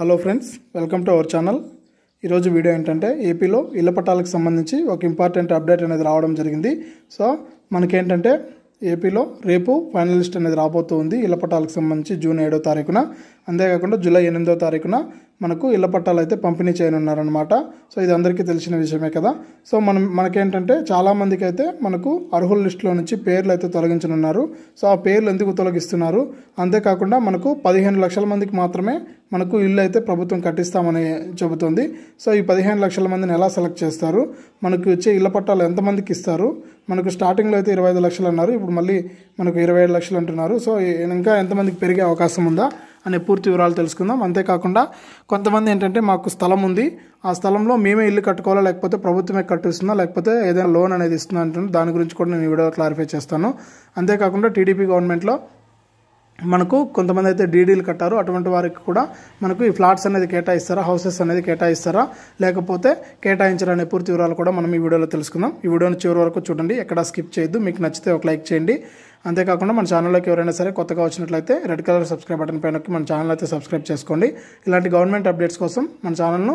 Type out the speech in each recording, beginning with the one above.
hello friends welcome to our channel ఈరోజు video ఏంటంటే ఏపీలో ఇళ్ల పట్టాలకు సంబంధించి ఒక ఇంపార్టెంట్ అప్డేట్ అనేది రావడం జరిగింది సో మనకేంటంటే ఏపీలో రేపు ఫైనలిస్ట్ అనేది రాబోతుంది ఇళ్ల పట్టాలకు సంబంధించి జూన్ ఏడో తారీఖున అంతేకాకుండా జూలై ఎనిమిదో తారీఖున మనకు ఇళ్ల పట్టాలు అయితే పంపిణీ చేయనున్నారనమాట సో ఇది అందరికీ తెలిసిన విషయమే కదా సో మనం మనకేంటంటే చాలామందికి అయితే మనకు అర్హుల లిస్టులో నుంచి పేర్లు అయితే తొలగించనున్నారు సో ఆ పేర్లు ఎందుకు తొలగిస్తున్నారు అంతేకాకుండా మనకు పదిహేను లక్షల మందికి మాత్రమే మనకు ఇల్లు అయితే ప్రభుత్వం కట్టిస్తామని చెబుతుంది సో ఈ పదిహేను లక్షల మందిని ఎలా సెలెక్ట్ చేస్తారు మనకు వచ్చే ఇళ్ల పట్టాలు ఎంతమందికి ఇస్తారు మనకు స్టార్టింగ్లో అయితే ఇరవై ఐదు లక్షలు అన్నారు ఇప్పుడు మళ్ళీ మనకు ఇరవై ఏడు లక్షలు అంటున్నారు సో ఇంకా ఎంతమందికి పెరిగే అవకాశం ఉందా అనే పూర్తి వివరాలు తెలుసుకుందాం అంతేకాకుండా కొంతమంది ఏంటంటే మాకు స్థలం ఉంది ఆ స్థలంలో మేమే ఇల్లు కట్టుకోవాలా లేకపోతే ప్రభుత్వమే కట్టిస్తుందా లేకపోతే ఏదైనా లోన్ అనేది ఇస్తుందా అంటున్నా దాని గురించి కూడా నేను ఈ వీడియో క్లారిఫై చేస్తాను అంతేకాకుండా టీడీపీ గవర్నమెంట్లో మనకు కొంతమంది అయితే డీడీలు కట్టారు అటువంటి వారికి కూడా మనకు ఈ ఫ్లాట్స్ అనేది కేటాయిస్తారా హౌసెస్ అనేది కేటాయిస్తారా లేకపోతే కేటాయించరా పూర్తి వివరాలు కూడా మనం ఈ వీడియోలో తెలుసుకుందాం ఈ వీడియోని చివరి వరకు చూడండి ఎక్కడ స్కిప్ చేయొద్దు మీకు నచ్చితే ఒక లైక్ చేయండి అంతేకాకుండా మన ఛానల్లోకి ఎవరైనా సరే కొత్తగా వచ్చినట్లయితే రెడ్ కలర్ సబ్స్క్రైబ్ బటన్ పైన మన ఛానల్ అయితే సబ్స్క్రైబ్ చేసుకోండి ఇలాంటి గవర్నమెంట్ అప్డేట్స్ కోసం మన ఛానల్ను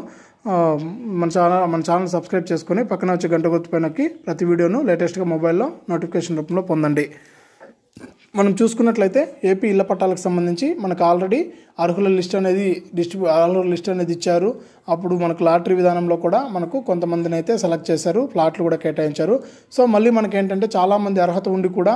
మన ఛానల్ మన ఛానల్ సబ్స్క్రైబ్ చేసుకొని పక్కన వచ్చే గంట పైనకి ప్రతి వీడియోను లేటెస్ట్గా మొబైల్లో నోటిఫికేషన్ రూపంలో పొందండి మనం చూసుకున్నట్లయితే ఏపీ ఇళ్ల పట్టాలకు సంబంధించి మనకు ఆల్రెడీ అర్హుల లిస్ట్ అనేది డిస్ట్రిబ్యూ అర్హుల లిస్ట్ అనేది ఇచ్చారు అప్పుడు మనకు లాటరీ విధానంలో కూడా మనకు కొంతమందిని అయితే సెలెక్ట్ చేశారు ప్లాట్లు కూడా కేటాయించారు సో మళ్ళీ మనకి ఏంటంటే చాలామంది అర్హత ఉండి కూడా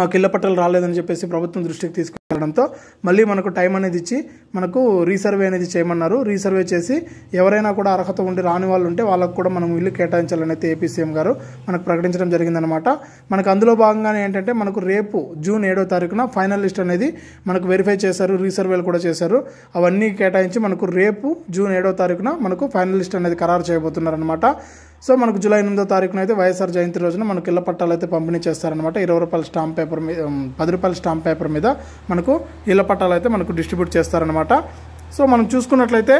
మాకు ఇళ్ల పట్టాలు రాలేదని చెప్పేసి ప్రభుత్వం దృష్టికి తీసుకు వెళ్ళడంతో మళ్ళీ మనకు టైం అనేది ఇచ్చి మనకు రీసర్వే అనేది చేయమన్నారు రీసర్వే చేసి ఎవరైనా కూడా అర్హత ఉండి రాని వాళ్ళు ఉంటే వాళ్ళకు కూడా మనం ఇల్లు కేటాయించాలని అయితే ఏపీసీఎం గారు మనకు ప్రకటించడం జరిగిందనమాట మనకు అందులో భాగంగానే ఏంటంటే మనకు రేపు జూన్ ఏడో తారీఖున ఫైనల్ లిస్ట్ అనేది మనకు వెరిఫై చేశారు రీసర్వేలు కూడా చేశారు అవన్నీ కేటాయించి మనకు రేపు జూన్ ఏడో తారీఖున మనకు ఫైనల్ లిస్ట్ అనేది ఖరారు చేయబోతున్నారనమాట సో మనకు జూలై ఎనిమిదో తారీఖున అయితే వైఎస్ఆర్ జయంతి రోజున మనకు ఇళ్ల పట్టాలు అయితే పంపిణీ చేస్తారనమాట ఇరవై రూపాయల స్టాంప్ పేపర్ మీద పది రూపాయల స్టాంప్ పేపర్ మీద మనకు ఇళ్ళ పట్టాలు అయితే మనకు డిస్ట్రిబ్యూట్ చేస్తారనమాట సో మనం చూసుకున్నట్లయితే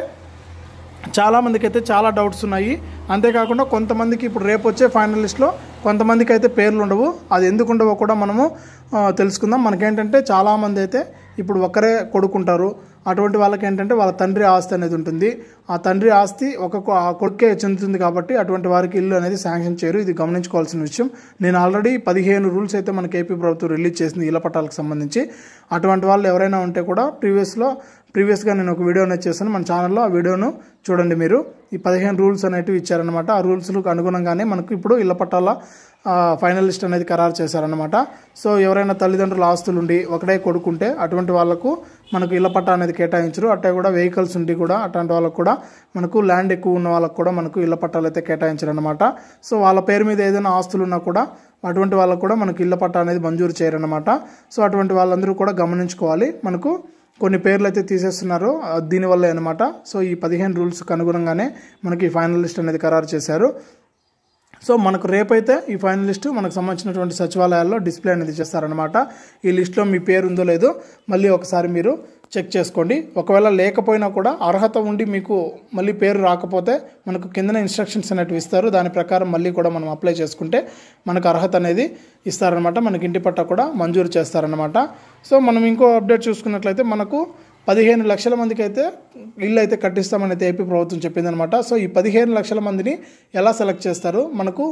చాలామందికి అయితే చాలా డౌట్స్ ఉన్నాయి అంతేకాకుండా కొంతమందికి ఇప్పుడు రేపు వచ్చే ఫైనలిస్ట్లో కొంతమందికి అయితే పేర్లు ఉండవు అది ఎందుకు ఉండవో కూడా మనము తెలుసుకుందాం మనకేంటంటే చాలామంది అయితే ఇప్పుడు ఒక్కరే కొడుకుంటారు అటువంటి వాళ్ళకి ఏంటంటే వాళ్ళ తండ్రి ఆస్తి అనేది ఉంటుంది ఆ తండ్రి ఆస్తి ఒక కొడుకే చెందుతుంది కాబట్టి అటువంటి వారికి ఇల్లు అనేది శాంక్షన్ చేయరు ఇది గమనించుకోవాల్సిన విషయం నేను ఆల్రెడీ పదిహేను రూల్స్ అయితే మనకి ఏపీ ప్రభుత్వం రిలీజ్ చేసింది ఇళ్ల పట్టాలకు సంబంధించి అటువంటి వాళ్ళు ఎవరైనా ఉంటే కూడా ప్రీవియస్లో ప్రీవియస్గా నేను ఒక వీడియో అనేది చేశాను మన ఛానల్లో ఆ వీడియోను చూడండి మీరు ఈ పదిహేను రూల్స్ అనేటివి ఇచ్చారనమాట ఆ రూల్స్కి అనుగుణంగానే మనకు ఇప్పుడు ఇళ్ల పట్టాల ఫైనలిస్ట్ అనేది ఖరారు చేశారనమాట సో ఎవరైనా తల్లిదండ్రులు ఆస్తులు ఉండి ఒకటే కొడుకుంటే అటువంటి వాళ్ళకు మనకు ఇళ్ల పట్టా అనేది కేటాయించరు అట్టే కూడా వెహికల్స్ ఉండి కూడా అటువంటి వాళ్ళకు కూడా మనకు ల్యాండ్ ఎక్కువ ఉన్న వాళ్ళకు కూడా మనకు ఇళ్ల పట్టాలు అయితే కేటాయించరు అనమాట సో వాళ్ళ పేరు మీద ఏదైనా ఆస్తులు ఉన్నా కూడా అటువంటి వాళ్ళకు కూడా మనకు ఇళ్ల పట్టా అనేది మంజూరు చేయరనమాట సో అటువంటి వాళ్ళందరూ కూడా గమనించుకోవాలి మనకు కొన్ని పేర్లు అయితే తీసేస్తున్నారు దీనివల్లే అనమాట సో ఈ పదిహేను రూల్స్కి అనుగుణంగానే మనకి ఫైనల్ లిస్ట్ అనేది ఖరారు చేశారు సో మనకు రేపైతే ఈ ఫైనల్ లిస్ట్ మనకు సంబంధించినటువంటి సచివాలయాల్లో డిస్ప్లే అనేది చేస్తారనమాట ఈ లిస్టులో మీ పేరు ఉందో లేదో మళ్ళీ ఒకసారి మీరు చెక్ చేసుకోండి ఒకవేళ లేకపోయినా కూడా అర్హత ఉండి మీకు మళ్ళీ పేరు రాకపోతే మనకు కిందన ఇన్స్ట్రక్షన్స్ అనేటివి ఇస్తారు దాని ప్రకారం మళ్ళీ కూడా మనం అప్లై చేసుకుంటే మనకు అర్హత అనేది ఇస్తారనమాట మనకి ఇంటి పట్ట కూడా మంజూరు చేస్తారనమాట సో మనం ఇంకో అప్డేట్ చూసుకున్నట్లయితే మనకు పదిహేను లక్షల మందికి అయితే ఇల్లు అయితే కట్టిస్తామని అయితే ఏపీ ప్రభుత్వం చెప్పిందనమాట సో ఈ పదిహేను లక్షల మందిని ఎలా సెలెక్ట్ చేస్తారు మనకు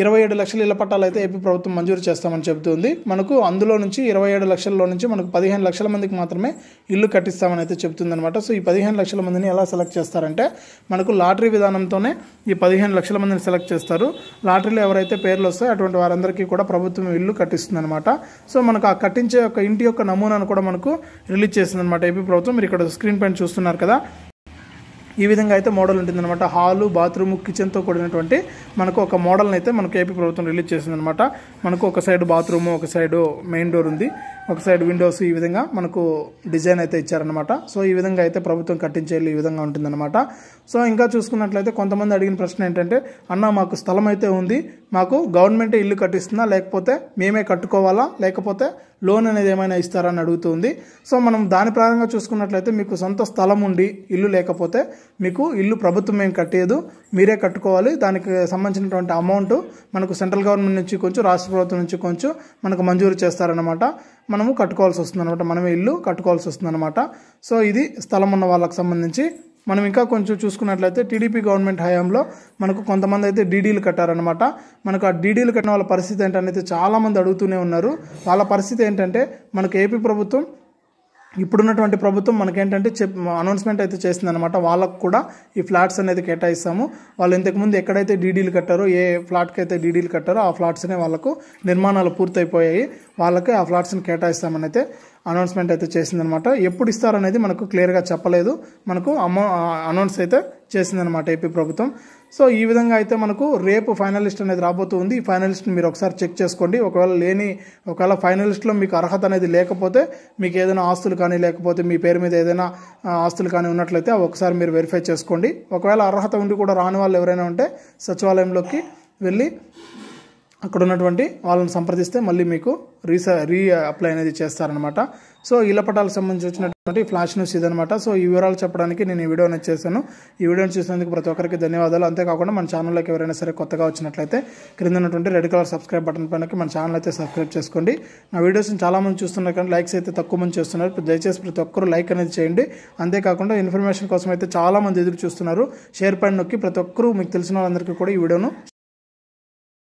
ఇరవై ఏడు లక్షల ఇళ్ల పట్టాలు అయితే ఏపీ ప్రభుత్వం మంజూరు చేస్తామని చెబుతుంది మనకు అందులో నుంచి ఇరవై ఏడు లక్షల్లో నుంచి మనకు పదిహేను లక్షల మందికి మాత్రమే ఇల్లు కట్టిస్తామని అయితే అనమాట సో ఈ పదిహేను లక్షల మందిని ఎలా సెలెక్ట్ చేస్తారంటే మనకు లాటరీ విధానంతోనే ఈ పదిహేను లక్షల మందిని సెలెక్ట్ చేస్తారు లాటరీలో ఎవరైతే పేర్లు వస్తాయో అటువంటి వారందరికీ కూడా ప్రభుత్వం ఇల్లు కట్టిస్తుంది అనమాట సో మనకు ఆ కట్టించే యొక్క ఇంటి యొక్క నమూనాను కూడా మనకు రిలీజ్ అనమాట ఏపీ ప్రభుత్వం మీరు ఇక్కడ స్క్రీన్ పైన చూస్తున్నారు కదా ఈ విధంగా అయితే మోడల్ ఉంటుందన్నమాట హాలు బాత్రూమ్ కిచెన్తో కూడినటువంటి మనకు ఒక మోడల్ని అయితే మనకు ఏపీ ప్రభుత్వం రిలీజ్ చేసిందనమాట మనకు ఒక సైడ్ బాత్రూము ఒక సైడ్ మెయిన్ డోర్ ఉంది ఒక సైడ్ విండోస్ ఈ విధంగా మనకు డిజైన్ అయితే ఇచ్చారనమాట సో ఈ విధంగా అయితే ప్రభుత్వం కట్టించేళ్ళు ఈ విధంగా ఉంటుందన్నమాట సో ఇంకా చూసుకున్నట్లయితే కొంతమంది అడిగిన ప్రశ్న ఏంటంటే అన్న మాకు స్థలం అయితే ఉంది మాకు గవర్నమెంటే ఇల్లు కట్టిస్తుందా లేకపోతే మేమే కట్టుకోవాలా లేకపోతే లోన్ అనేది ఏమైనా ఇస్తారా అని అడుగుతుంది సో మనం దాని ప్రకారంగా చూసుకున్నట్లయితే మీకు సొంత స్థలం ఉండి ఇల్లు లేకపోతే మీకు ఇల్లు ప్రభుత్వం ఏం కట్టేయదు మీరే కట్టుకోవాలి దానికి సంబంధించినటువంటి అమౌంట్ మనకు సెంట్రల్ గవర్నమెంట్ నుంచి కొంచెం రాష్ట్ర ప్రభుత్వం నుంచి కొంచెం మనకు మంజూరు చేస్తారనమాట మనము కట్టుకోవాల్సి వస్తుందన్నమాట మనమే ఇల్లు కట్టుకోవాల్సి వస్తుందన్నమాట సో ఇది స్థలం ఉన్న వాళ్ళకి సంబంధించి మనం ఇంకా కొంచెం చూసుకున్నట్లయితే టీడీపీ గవర్నమెంట్ హయాంలో మనకు కొంతమంది అయితే డీడీలు కట్టారనమాట మనకు ఆ డీడీలు కట్టిన వాళ్ళ పరిస్థితి ఏంటనేది చాలామంది అడుగుతూనే ఉన్నారు వాళ్ళ పరిస్థితి ఏంటంటే మనకు ఏపీ ప్రభుత్వం ఇప్పుడున్నటువంటి ప్రభుత్వం మనకేంటంటే చెప్ అనౌన్స్మెంట్ అయితే చేసింది అనమాట వాళ్ళకు కూడా ఈ ఫ్లాట్స్ అనేది కేటాయిస్తాము వాళ్ళు ఇంతకుముందు ఎక్కడైతే డీడీలు కట్టారో ఏ ఫ్లాట్కి అయితే డీడీలు కట్టారో ఆ ఫ్లాట్స్నే వాళ్ళకు నిర్మాణాలు పూర్తయిపోయాయి వాళ్ళకి ఆ ఫ్లాట్స్ని కేటాయిస్తామని అయితే అనౌన్స్మెంట్ అయితే చేసిందనమాట ఎప్పుడు ఇస్తారనేది మనకు క్లియర్గా చెప్పలేదు మనకు అమౌ అనౌన్స్ అయితే చేసిందనమాట ఏపీ ప్రభుత్వం సో ఈ విధంగా అయితే మనకు రేపు ఫైనలిస్ట్ అనేది రాబోతుంది ఈ ఫైనలిస్ట్ని మీరు ఒకసారి చెక్ చేసుకోండి ఒకవేళ లేని ఒకవేళ ఫైనలిస్ట్లో మీకు అర్హత అనేది లేకపోతే మీకు ఏదైనా ఆస్తులు కానీ లేకపోతే మీ పేరు మీద ఏదైనా ఆస్తులు కానీ ఉన్నట్లయితే ఒకసారి మీరు వెరిఫై చేసుకోండి ఒకవేళ అర్హత ఉండి కూడా రాని వాళ్ళు ఎవరైనా ఉంటే సచివాలయంలోకి వెళ్ళి అక్కడ ఉన్నటువంటి వాళ్ళని సంప్రదిస్తే మళ్ళీ మీకు రీస రీ అప్లై అనేది చేస్తారనమాట సో ఇళ్ల పటాలకు సంబంధించి వచ్చినటువంటి ఫ్లాష్ న్యూస్ ఇదనమాట సో ఈ వివరాలు చెప్పడానికి నేను ఈ వీడియో అనేది చేశాను ఈ వీడియోని చూసినందుకు ప్రతి ఒక్కరికి ధన్యవాదాలు అంతేకాకుండా మన ఛానల్లోకి ఎవరైనా సరే కొత్తగా వచ్చినట్లయితే క్రింద ఉన్నటువంటి రెడ్ కలర్ సబ్స్క్రైబ్ బటన్ పైన మన ఛానల్ అయితే సబ్స్క్రైబ్ చేసుకోండి నా వీడియోస్ని చాలామంది చూస్తున్నారు కానీ లైక్స్ అయితే తక్కువ మంది చేస్తున్నారు దయచేసి ప్రతి ఒక్కరు లైక్ అనేది చేయండి అంతేకాకుండా ఇన్ఫర్మేషన్ కోసం అయితే చాలామంది ఎదురు చూస్తున్నారు షేర్ పైన నొక్కి ప్రతి ఒక్కరు మీకు తెలిసిన వాళ్ళందరికీ కూడా ఈ వీడియోను